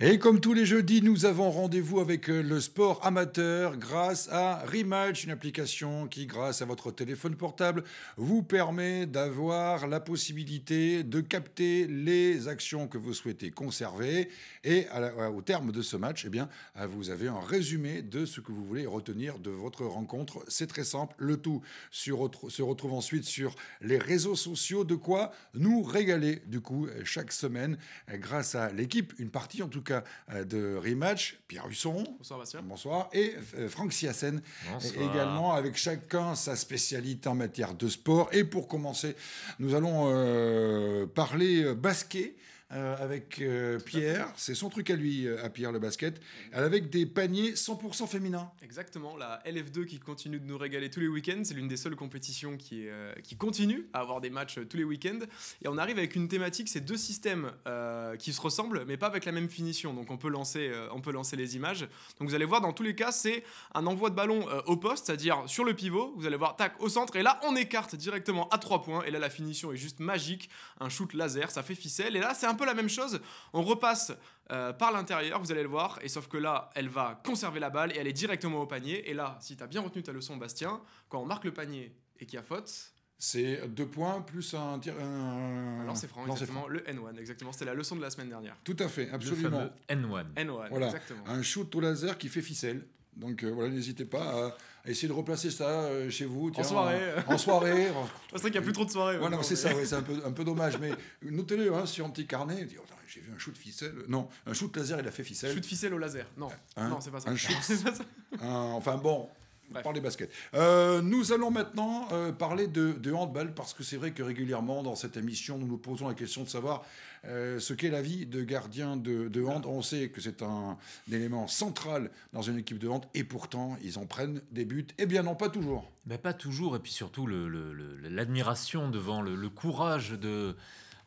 Et comme tous les jeudis, nous avons rendez-vous avec euh, le sport amateur grâce à Rematch, une application qui, grâce à votre téléphone portable, vous permet d'avoir la possibilité de capter les actions que vous souhaitez conserver. Et au terme de ce match, eh bien, euh, vous avez un résumé de ce que vous voulez retenir de votre rencontre. C'est très simple. Le tout se retrouve ensuite sur les réseaux sociaux, de quoi nous régaler, du coup, euh, chaque semaine, grâce à l'équipe, une partie en tout cas euh, de rematch, Pierre Husson, bonsoir, Bastien. bonsoir et euh, Franck Siassen également, avec chacun sa spécialité en matière de sport. Et pour commencer, nous allons euh, parler basket. Euh, avec euh, Pierre. C'est son truc à lui, euh, à Pierre, le basket. Avec des paniers 100% féminins. Exactement. La LF2 qui continue de nous régaler tous les week-ends. C'est l'une des seules compétitions qui, qui continue à avoir des matchs tous les week-ends. Et on arrive avec une thématique c'est deux systèmes qui se ressemblent, mais pas avec la même finition. Donc on peut lancer, on peut lancer les images. Donc vous allez voir, dans tous les cas, c'est un envoi de ballon au poste, c'est-à-dire sur le pivot. Vous allez voir, tac, au centre. Et là, on écarte directement à trois points. Et là, la finition est juste magique. Un shoot laser, ça fait ficelle. Et là, c'est un peu la même chose. On repasse euh, par l'intérieur, vous allez le voir, et sauf que là, elle va conserver la balle et elle est directement au panier. Et là, si tu as bien retenu ta leçon, Bastien, quand on marque le panier et qu'il y a faute, c'est deux points plus un tir. Alors c'est franc, exactement. Le N1, exactement. C'est la leçon de la semaine dernière. Tout à fait, absolument. Le N1. N1, voilà. Un shoot au laser qui fait ficelle. Donc euh, voilà, n'hésitez pas à, essayer de replacer ça euh, chez vous. en soirée. En, soirée. c'est vrai qu'il n'y a plus trop de soirées. Voilà, c'est ça, c'est un peu, un peu dommage. Mais notez-le hein, sur un petit carnet. Oh, j'ai vu un shoot ficelle. Non, un shoot laser, il a fait ficelle. Shoot ficelle au laser. Non, hein, non c'est pas ça. Un shoot. enfin bon, par les baskets. Euh, nous allons maintenant euh, parler de, handball parce que c'est vrai que régulièrement dans cette émission, nous nous posons la question de savoir euh, ce qu'est la vie de gardien de, de hand. On sait que c'est un, élément central dans une équipe de hand et pourtant ils en prennent des buts. Eh bien non, pas toujours. Mais pas toujours et puis surtout l'admiration le, devant le courage de...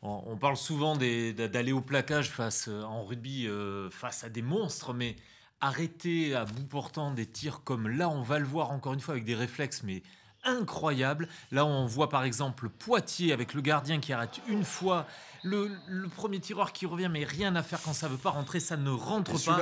On, parle souvent d'aller au placage face en rugby face à des monstres, mais arrêter à bout portant des tirs comme là, on va le voir encore une fois avec des réflexes, mais incroyables. Là, on voit par exemple Poitiers avec le gardien qui arrête une fois. Le, premier tireur qui revient, mais rien à faire quand ça veut pas rentrer, ça ne rentre pas.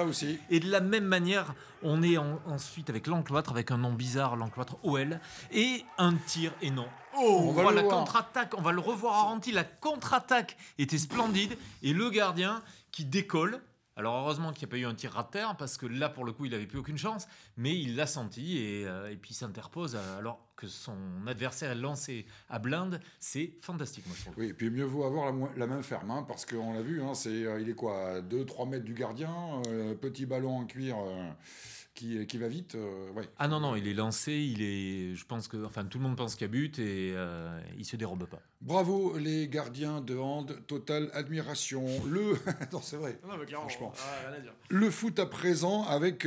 Et de la même manière, on est ensuite avec l'encloître, avec un nom bizarre, l'encloître OL, et un tir, et non, Oh, on, voit la contre-attaque, on va le revoir à Ranty. La contre-attaque était splendide et le gardien qui décolle alors heureusement qu'il n'y a pas eu un tir à terre, parce que là, pour le coup, il n'avait plus aucune chance, mais il l'a senti et, euh, puis il s'interpose euh, alors que son adversaire est lancé à blinde. C'est fantastique, moi, je trouve. Oui, et puis mieux vaut avoir la, main ferme, hein, parce qu'on l'a vu, hein, c'est, euh, il est quoi 2-3 mètres du gardien, petit ballon en cuir. Euh, qui, va vite. Euh, ah non, non, il est lancé, il est, je pense que, enfin, tout le monde pense qu'il y a but et il euh, il se dérobe pas. Bravo les gardiens de hand, totale admiration. Le, non c'est vrai, franchement. Ah, le foot à présent avec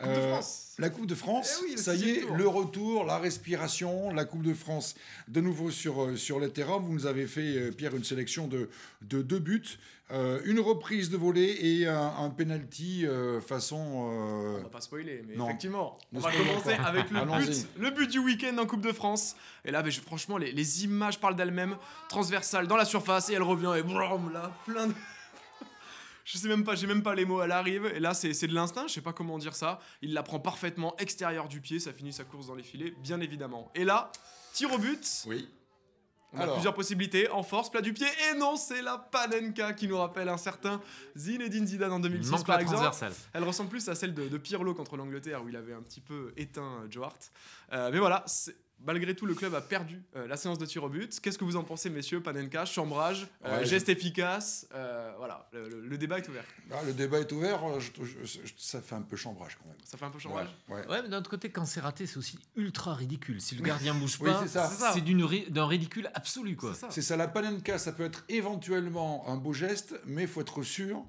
la Coupe de euh, France. La Coupe de France, eh ça y est, le retour, la respiration, la Coupe de France de nouveau sur, euh, sur le terrain. Vous nous avez fait, euh, Pierre, une sélection de, de deux buts, une reprise de volée et un, penalty façon. On va pas spoiler, mais effectivement, on va commencer avec le but, du week-end en Coupe de France. Et là, mais franchement, les, images parlent d'elles-mêmes. Transversale dans la surface et elle revient et boum, là, plein de je sais même pas, j'ai même pas les mots elle arrive, Et là, c'est de l'instinct, je sais pas comment dire ça. Il la prend parfaitement extérieur du pied, ça finit sa course dans les filets, bien évidemment. Et là, tir au but. Oui. On a plusieurs possibilités, en force, plat du pied, et non, c'est la Panenka qui nous rappelle un certain Zinedine Zidane en 2006 par exemple. Elle ressemble plus à celle de, de Pirlo contre l'Angleterre où il avait un petit peu éteint Joe euh, mais voilà, c'est... Malgré tout, le club a perdu euh, la séance de tir au but. Qu'est-ce que vous en pensez, messieurs Panenka, chambrage, euh, geste efficace euh, Voilà, le, débat est ouvert. Ah, le débat est ouvert, ça fait un peu chambrage quand même. Ça fait un peu chambrage Ouais, mais d'un autre côté, quand c'est raté, c'est aussi ultra ridicule. Si le gardien bouge pas, c'est d'un ridicule absolu. C'est ça. ça, la Panenka, ça peut être éventuellement un beau geste, mais il faut être sûr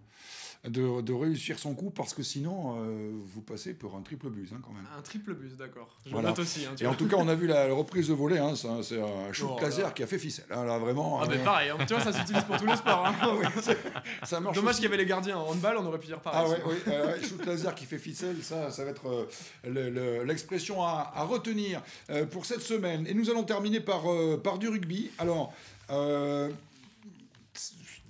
de, réussir son coup parce que sinon euh, vous passez pour un triple bus hein, quand même. Un triple bus, d'accord. aussi. Hein, et en tout cas, on a vu la, reprise de volée. Hein, c'est un oh shoot laser qui a fait ficelle. Hein, là, vraiment. Ah, mais pareil, tu vois, ça s'utilise pour tous les sports. Ah ça marche. Dommage qu'il y avait les gardiens en handball, on aurait pu dire pareil. Ah, oui, euh, shoot laser qui fait ficelle, ça, ça va être euh, l'expression à, à, retenir pour cette semaine. Et nous allons terminer par, par du rugby. Alors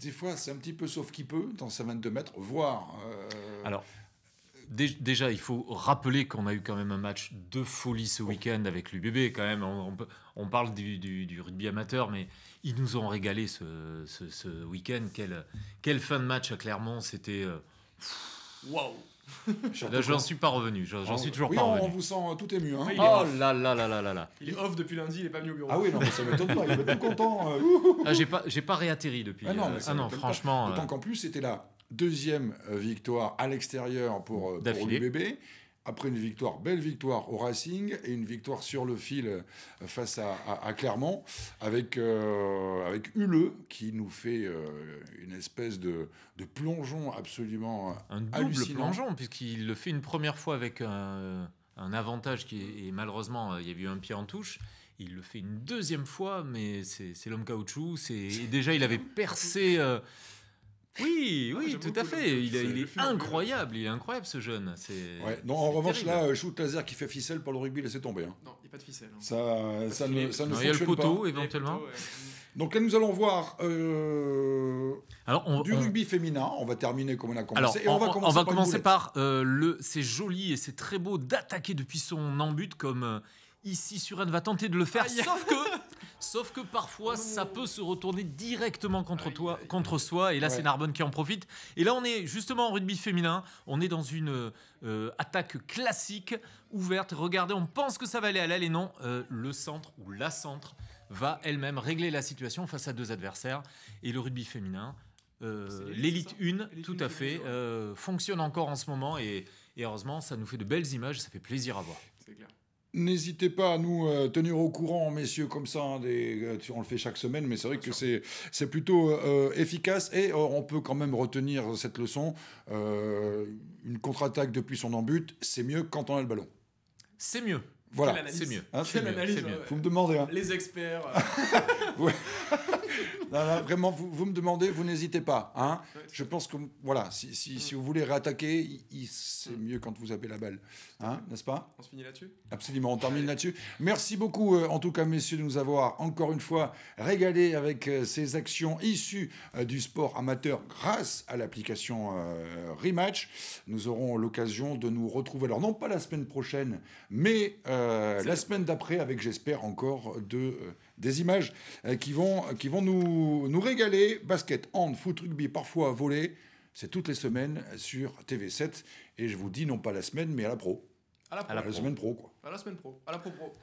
des fois, c'est un petit peu sauf qui peut dans sa 22 mètres, voire. Euh, Alors. Déjà, il faut rappeler qu'on a eu quand même un match de folie ce week-end avec l'UBB. Quand même, on, on parle du, du, rugby amateur, mais ils nous ont régalé ce, week-end. Quel fin de match à Clermont C'était euh, waouh j'en suis pas revenu. J'en suis toujours pas revenu. on vous sent hein, tout ému. Hein. Ah, oh là là là là là là. Il est off depuis lundi, il est pas venu au bureau. Ah oui, non, mais ça m'étonne pas. Il est tout content. Euh. ah, j'ai pas, j'ai pas réatterri depuis. Ah non, euh, mais ça ah franchement. D'autant euh. qu'en plus, c'était la deuxième victoire à l'extérieur pour, pour le bébé après une victoire, belle victoire au Racing et une victoire sur le fil euh, face à, Clermont, avec, euh, avec Huleux qui nous fait euh, une espèce de, plongeon absolument Un double plongeon, puisqu'il le fait une première fois avec un, avantage qui est, malheureusement, il y a eu un pied en touche. Il le fait une deuxième fois, mais c'est l'homme caoutchouc. Et déjà, il avait percé... Ah oui, oui, tout à fait. Il, est, incroyable, il est incroyable ce jeune. C'est. Non, en revanche là, euh, shoot laser qui fait ficelle pour le rugby, laissez tomber. Hein. Non, il n'y a pas de ficelle. Hein. Ça, ne, pas. Il y le poteau éventuellement. Donc là, nous allons voir euh, du rugby féminin. On va terminer comme on a commencé. on, va commencer, par, euh, le. C'est joli et c'est très beau d'attaquer depuis son embute comme. ici sur Suren va tenter de le faire, sauf que Sauf que parfois, ça oh. peut se retourner directement contre toi, contre soi. Et là, c'est Narbonne qui en profite. Et là, on est justement en rugby féminin. On est dans une euh, attaque classique, ouverte. Regardez, on pense que ça va aller à l'aile et non. Euh, le centre ou la centre va elle-même régler la situation face à deux adversaires. Et le rugby féminin, euh, l'élite 1, tout à fait, fonctionne encore en ce moment. Et, et heureusement, ça nous fait de belles images. Ça fait plaisir à voir. C'est clair. N'hésitez pas à nous euh, tenir au courant, messieurs, comme ça. Hein, des, euh, on le fait chaque semaine, mais c'est vrai que c'est plutôt euh, efficace. Et on peut quand même retenir cette leçon. une contre-attaque depuis son embute, c'est mieux quand on a le ballon. C'est mieux. Voilà, c'est mieux. Hein, Vous me demandez. Hein. Les experts. vraiment, vous, me demandez, vous n'hésitez pas. Hein Je pense que, voilà, si, vous voulez réattaquer, c'est mieux quand vous avez la balle. Hein, n'est-ce pas On se finit là-dessus Absolument, on termine là-dessus. Merci beaucoup, euh, en tout cas, messieurs, de nous avoir encore une fois régalé avec euh, ces actions issues euh, du sport amateur grâce à l'application Rematch. Nous aurons l'occasion de nous retrouver, alors non pas la semaine prochaine, mais la semaine d'après, avec, j'espère, encore de des images euh, qui vont, euh, qui vont nous, nous régaler. Basket, hand, foot, rugby, parfois volé C'est toutes les semaines sur TV7. Et je vous dis, non pas la semaine, mais à la pro. À la, pro. la, semaine pro, quoi. À la semaine pro. À la pro pro.